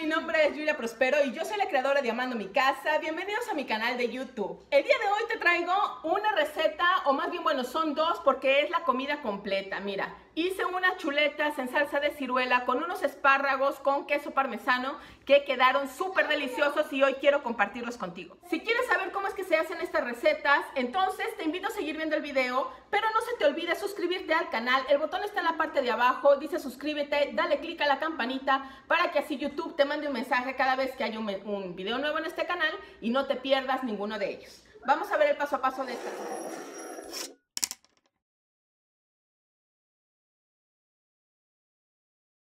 mi nombre es Julia Prospero y yo soy la creadora de Amando Mi Casa. Bienvenidos a mi canal de YouTube. El día de hoy te traigo una receta, o más bien, bueno, son dos porque es la comida completa. Mira, Hice unas chuletas en salsa de ciruela con unos espárragos con queso parmesano que quedaron súper deliciosos y hoy quiero compartirlos contigo. Si quieres saber cómo es que se hacen estas recetas, entonces te invito a seguir viendo el video, pero no se te olvide suscribirte al canal. El botón está en la parte de abajo, dice suscríbete, dale clic a la campanita para que así YouTube te mande un mensaje cada vez que hay un, un video nuevo en este canal y no te pierdas ninguno de ellos. Vamos a ver el paso a paso de esta.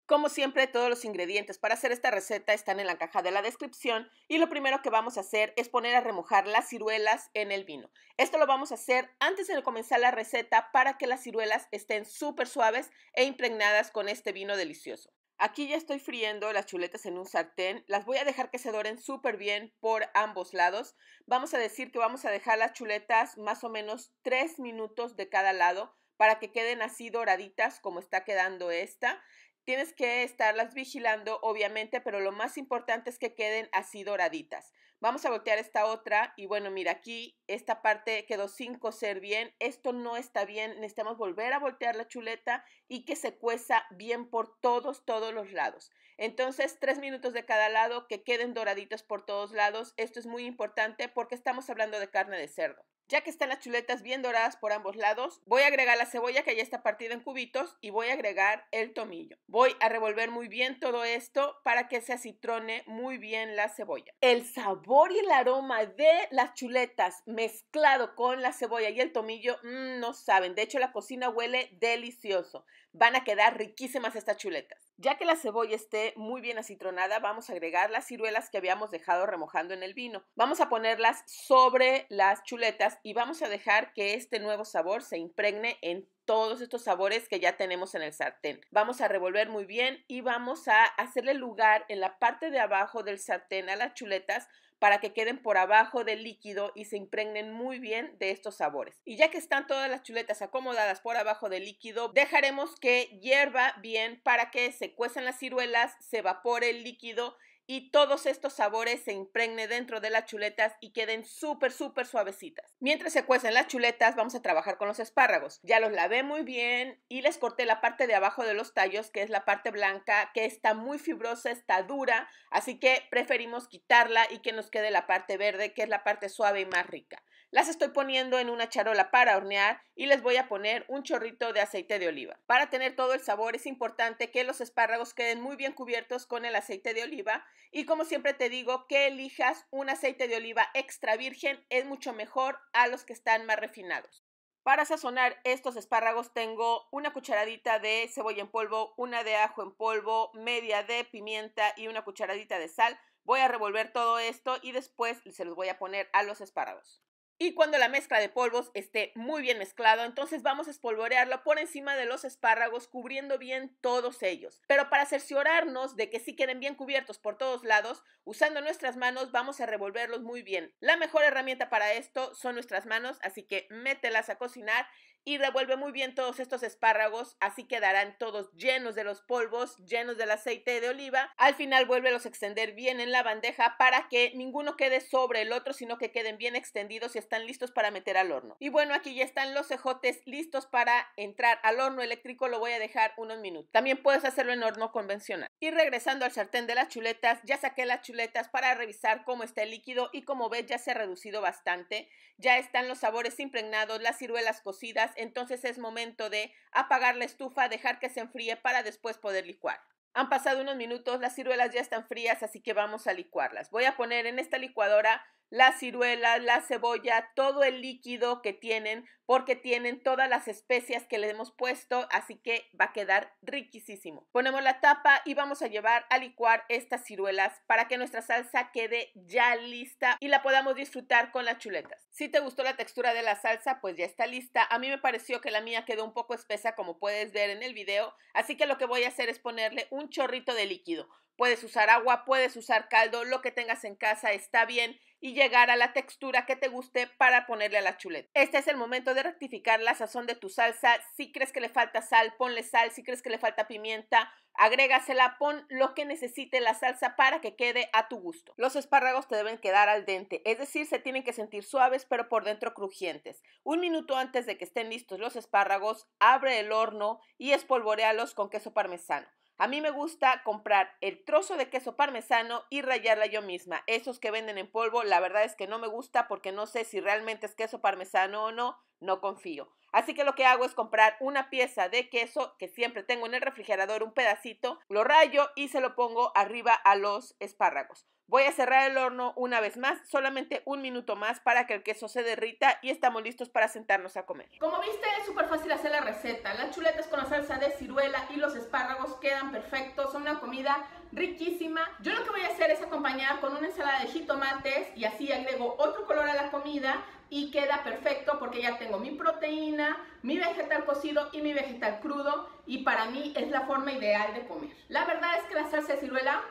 Como siempre, todos los ingredientes para hacer esta receta están en la caja de la descripción y lo primero que vamos a hacer es poner a remojar las ciruelas en el vino. Esto lo vamos a hacer antes de comenzar la receta para que las ciruelas estén súper suaves e impregnadas con este vino delicioso. Aquí ya estoy friendo las chuletas en un sartén, las voy a dejar que se doren súper bien por ambos lados. Vamos a decir que vamos a dejar las chuletas más o menos 3 minutos de cada lado para que queden así doraditas como está quedando esta. Tienes que estarlas vigilando, obviamente, pero lo más importante es que queden así doraditas. Vamos a voltear esta otra y bueno, mira aquí, esta parte quedó sin coser bien. Esto no está bien, necesitamos volver a voltear la chuleta y que se cueza bien por todos, todos los lados. Entonces, tres minutos de cada lado, que queden doraditas por todos lados. Esto es muy importante porque estamos hablando de carne de cerdo. Ya que están las chuletas bien doradas por ambos lados, voy a agregar la cebolla que ya está partida en cubitos y voy a agregar el tomillo. Voy a revolver muy bien todo esto para que se acitrone muy bien la cebolla. El sabor y el aroma de las chuletas mezclado con la cebolla y el tomillo mm, no saben. De hecho, la cocina huele delicioso van a quedar riquísimas estas chuletas. Ya que la cebolla esté muy bien acitronada, vamos a agregar las ciruelas que habíamos dejado remojando en el vino. Vamos a ponerlas sobre las chuletas y vamos a dejar que este nuevo sabor se impregne en todos estos sabores que ya tenemos en el sartén. Vamos a revolver muy bien y vamos a hacerle lugar en la parte de abajo del sartén a las chuletas para que queden por abajo del líquido y se impregnen muy bien de estos sabores. Y ya que están todas las chuletas acomodadas por abajo del líquido, dejaremos que hierva bien para que se cuezan las ciruelas, se evapore el líquido y todos estos sabores se impregnen dentro de las chuletas y queden súper, súper suavecitas. Mientras se cuecen las chuletas, vamos a trabajar con los espárragos. Ya los lavé muy bien y les corté la parte de abajo de los tallos, que es la parte blanca, que está muy fibrosa, está dura, así que preferimos quitarla y que nos quede la parte verde, que es la parte suave y más rica. Las estoy poniendo en una charola para hornear y les voy a poner un chorrito de aceite de oliva. Para tener todo el sabor es importante que los espárragos queden muy bien cubiertos con el aceite de oliva y como siempre te digo que elijas un aceite de oliva extra virgen, es mucho mejor a los que están más refinados. Para sazonar estos espárragos tengo una cucharadita de cebolla en polvo, una de ajo en polvo, media de pimienta y una cucharadita de sal. Voy a revolver todo esto y después se los voy a poner a los espárragos. Y cuando la mezcla de polvos esté muy bien mezclado, entonces vamos a espolvorearlo por encima de los espárragos, cubriendo bien todos ellos. Pero para cerciorarnos de que sí queden bien cubiertos por todos lados, usando nuestras manos vamos a revolverlos muy bien. La mejor herramienta para esto son nuestras manos, así que mételas a cocinar y revuelve muy bien todos estos espárragos, así quedarán todos llenos de los polvos, llenos del aceite de oliva. Al final vuelve a extender bien en la bandeja para que ninguno quede sobre el otro, sino que queden bien extendidos y están listos para meter al horno. Y bueno, aquí ya están los cejotes listos para entrar al horno eléctrico, lo voy a dejar unos minutos. También puedes hacerlo en horno convencional. Y regresando al sartén de las chuletas, ya saqué las chuletas para revisar cómo está el líquido y como ves ya se ha reducido bastante. Ya están los sabores impregnados, las ciruelas cocidas entonces es momento de apagar la estufa, dejar que se enfríe para después poder licuar. Han pasado unos minutos, las ciruelas ya están frías, así que vamos a licuarlas. Voy a poner en esta licuadora las ciruelas, la cebolla, todo el líquido que tienen, porque tienen todas las especias que le hemos puesto, así que va a quedar riquísimo. Ponemos la tapa y vamos a llevar a licuar estas ciruelas para que nuestra salsa quede ya lista y la podamos disfrutar con las chuletas. Si te gustó la textura de la salsa, pues ya está lista. A mí me pareció que la mía quedó un poco espesa, como puedes ver en el video, así que lo que voy a hacer es ponerle un chorrito de líquido. Puedes usar agua, puedes usar caldo, lo que tengas en casa está bien y llegar a la textura que te guste para ponerle a la chuleta. Este es el momento de rectificar la sazón de tu salsa. Si crees que le falta sal, ponle sal. Si crees que le falta pimienta, Agrégasela, pon lo que necesite la salsa para que quede a tu gusto. Los espárragos te deben quedar al dente, es decir, se tienen que sentir suaves pero por dentro crujientes. Un minuto antes de que estén listos los espárragos, abre el horno y espolvorealos con queso parmesano. A mí me gusta comprar el trozo de queso parmesano y rayarla yo misma. Esos que venden en polvo, la verdad es que no me gusta porque no sé si realmente es queso parmesano o no, no confío. Así que lo que hago es comprar una pieza de queso que siempre tengo en el refrigerador, un pedacito, lo rayo y se lo pongo arriba a los espárragos. Voy a cerrar el horno una vez más, solamente un minuto más para que el queso se derrita y estamos listos para sentarnos a comer. Como viste, es súper fácil hacer la receta. Las chuletas con la salsa de ciruela y los espárragos quedan perfectos. Son una comida riquísima. Yo lo que voy a hacer es acompañar con una ensalada de jitomates y así agrego otro color a la comida y queda perfecto porque ya tengo mi proteína, mi vegetal cocido y mi vegetal crudo y para mí es la forma ideal de comer. La verdad es que la salsa de ciruela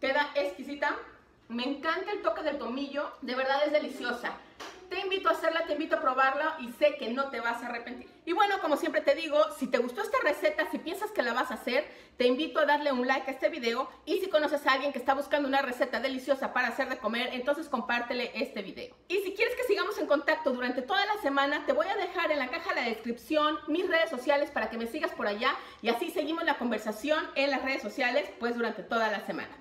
Queda exquisita. Me encanta el toque del tomillo. De verdad es deliciosa. Te invito a hacerla, te invito a probarla y sé que no te vas a arrepentir. Y bueno, como siempre te digo, si te gustó esta receta, si piensas que la vas a hacer, te invito a darle un like a este video y si conoces a alguien que está buscando una receta deliciosa para hacer de comer, entonces compártele este video. Y si quieres que sigamos en contacto durante toda la semana, te voy a dejar en la caja de la descripción mis redes sociales para que me sigas por allá y así seguimos la conversación en las redes sociales pues durante toda la semana.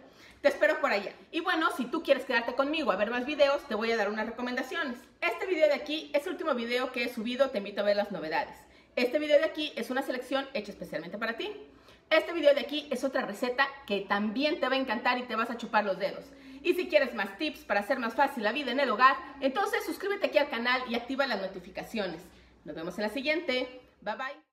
Te espero por allá. Y bueno, si tú quieres quedarte conmigo a ver más videos, te voy a dar unas recomendaciones. Este video de aquí es el último video que he subido, te invito a ver las novedades. Este video de aquí es una selección hecha especialmente para ti. Este video de aquí es otra receta que también te va a encantar y te vas a chupar los dedos. Y si quieres más tips para hacer más fácil la vida en el hogar, entonces suscríbete aquí al canal y activa las notificaciones. Nos vemos en la siguiente. Bye bye.